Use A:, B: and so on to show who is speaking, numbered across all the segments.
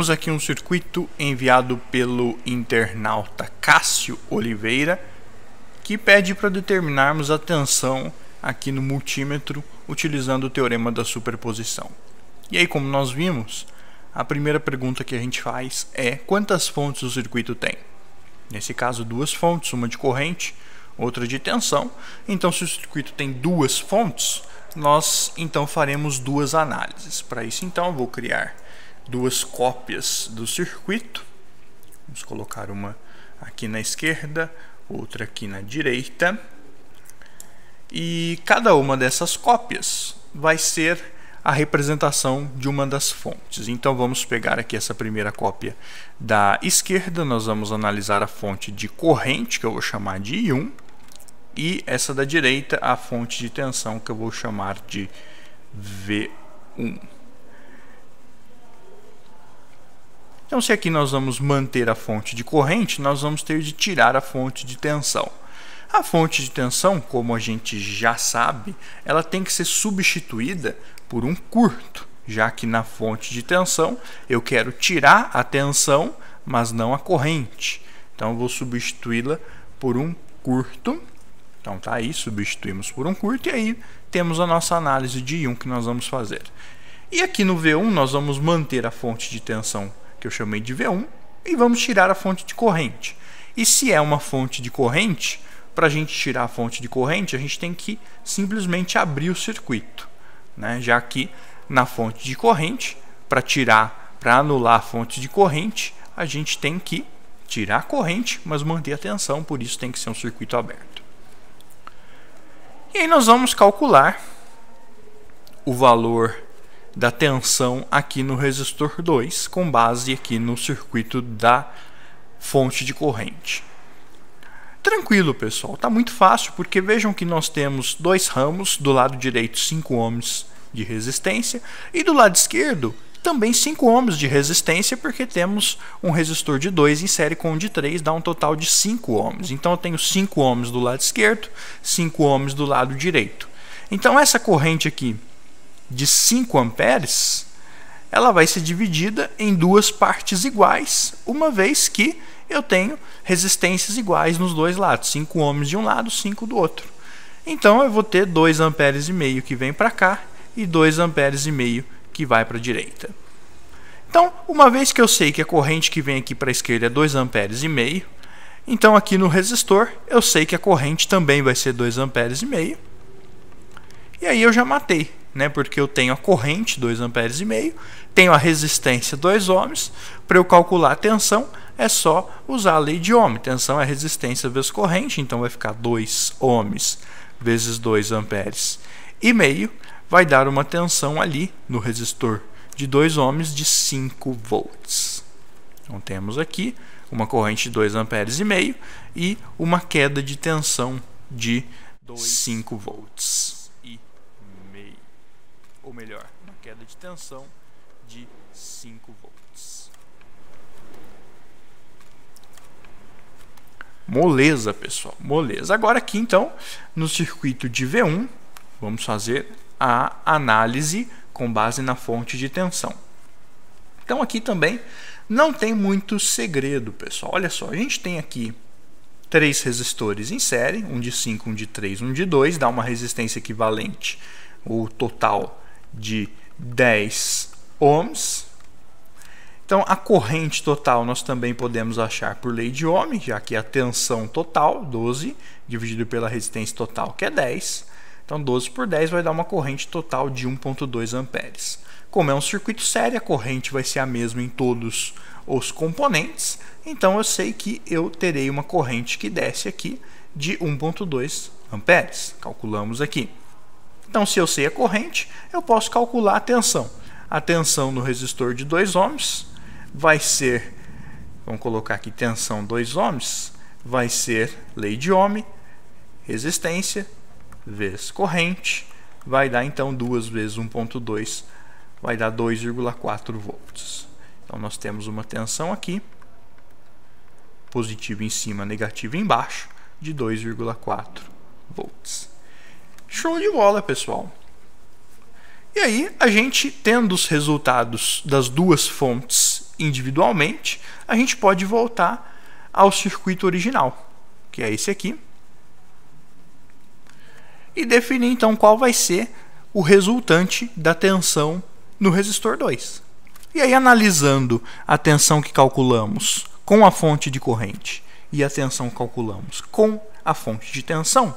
A: temos aqui um circuito enviado pelo internauta Cássio Oliveira, que pede para determinarmos a tensão aqui no multímetro utilizando o teorema da superposição. E aí, como nós vimos, a primeira pergunta que a gente faz é quantas fontes o circuito tem? Nesse caso, duas fontes, uma de corrente, outra de tensão. Então, se o circuito tem duas fontes, nós então faremos duas análises. Para isso, então, eu vou criar duas cópias do circuito. Vamos colocar uma aqui na esquerda, outra aqui na direita. E cada uma dessas cópias vai ser a representação de uma das fontes. Então vamos pegar aqui essa primeira cópia da esquerda, nós vamos analisar a fonte de corrente, que eu vou chamar de I1, e essa da direita, a fonte de tensão, que eu vou chamar de V1. Então, se aqui nós vamos manter a fonte de corrente, nós vamos ter de tirar a fonte de tensão. A fonte de tensão, como a gente já sabe, ela tem que ser substituída por um curto, já que na fonte de tensão eu quero tirar a tensão, mas não a corrente. Então, eu vou substituí-la por um curto. Então, tá aí, substituímos por um curto e aí temos a nossa análise de I1 que nós vamos fazer. E aqui no V1 nós vamos manter a fonte de tensão que eu chamei de V1, e vamos tirar a fonte de corrente. E se é uma fonte de corrente, para a gente tirar a fonte de corrente, a gente tem que simplesmente abrir o circuito. Né? Já que na fonte de corrente, para tirar, para anular a fonte de corrente, a gente tem que tirar a corrente, mas manter a tensão, por isso tem que ser um circuito aberto. E aí nós vamos calcular o valor da tensão aqui no resistor 2, com base aqui no circuito da fonte de corrente. Tranquilo, pessoal, tá muito fácil, porque vejam que nós temos dois ramos, do lado direito 5 ohms de resistência e do lado esquerdo também 5 ohms de resistência, porque temos um resistor de 2 em série com um de 3, dá um total de 5 ohms. Então eu tenho 5 ohms do lado esquerdo, 5 ohms do lado direito. Então essa corrente aqui de 5 amperes, ela vai ser dividida em duas partes iguais, uma vez que eu tenho resistências iguais nos dois lados, 5 ohms de um lado, 5 do outro. Então eu vou ter 2 amperes e meio que vem para cá e 2 amperes e meio que vai para a direita. Então, uma vez que eu sei que a corrente que vem aqui para a esquerda é 2 amperes e meio, então aqui no resistor eu sei que a corrente também vai ser 2 amperes e meio. E aí eu já matei, né? Porque eu tenho a corrente, 2 amperes e meio, tenho a resistência 2 ohms, para eu calcular a tensão é só usar a lei de Ohm. Tensão é resistência vezes corrente, então vai ficar 2 ohms vezes 2 amperes e meio, vai dar uma tensão ali no resistor de 2 ohms de 5 volts. Então temos aqui uma corrente de 2 amperes e meio e uma queda de tensão de 5 volts ou melhor, uma queda de tensão de 5 volts. Moleza, pessoal, moleza. Agora aqui então, no circuito de V1, vamos fazer a análise com base na fonte de tensão. Então aqui também não tem muito segredo, pessoal. Olha só, a gente tem aqui três resistores em série, um de 5, um de 3, um de 2, dá uma resistência equivalente, o total de 10 ohms. Então, a corrente total nós também podemos achar por lei de Ohm, já que a tensão total, 12, dividido pela resistência total, que é 10. Então, 12 por 10 vai dar uma corrente total de 1,2 amperes. Como é um circuito sério, a corrente vai ser a mesma em todos os componentes. Então, eu sei que eu terei uma corrente que desce aqui de 1,2 amperes. Calculamos aqui. Então, se eu sei a corrente, eu posso calcular a tensão. A tensão no resistor de 2 ohms vai ser, vamos colocar aqui tensão 2 ohms, vai ser lei de Ohm, resistência, vezes corrente, vai dar então 2 vezes 1.2, vai dar 2,4 volts. Então nós temos uma tensão aqui, positivo em cima, negativo embaixo, de 2,4 volts. Show de bola, pessoal. E aí, a gente tendo os resultados das duas fontes individualmente, a gente pode voltar ao circuito original, que é esse aqui, e definir então qual vai ser o resultante da tensão no resistor 2. E aí, analisando a tensão que calculamos com a fonte de corrente e a tensão que calculamos com a fonte de tensão,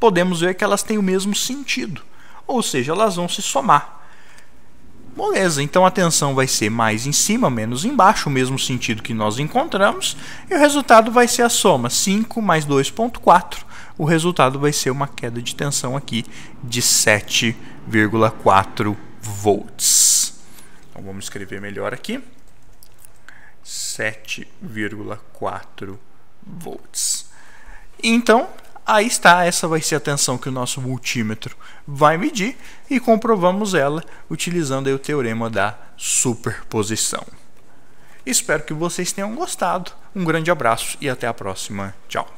A: podemos ver que elas têm o mesmo sentido, ou seja, elas vão se somar. Moleza, então a tensão vai ser mais em cima, menos embaixo, o mesmo sentido que nós encontramos, e o resultado vai ser a soma 5 mais 2,4. O resultado vai ser uma queda de tensão aqui de 7,4 volts. Então vamos escrever melhor aqui. 7,4 volts. Então, Aí está, essa vai ser a tensão que o nosso multímetro vai medir e comprovamos ela utilizando o teorema da superposição. Espero que vocês tenham gostado. Um grande abraço e até a próxima. Tchau.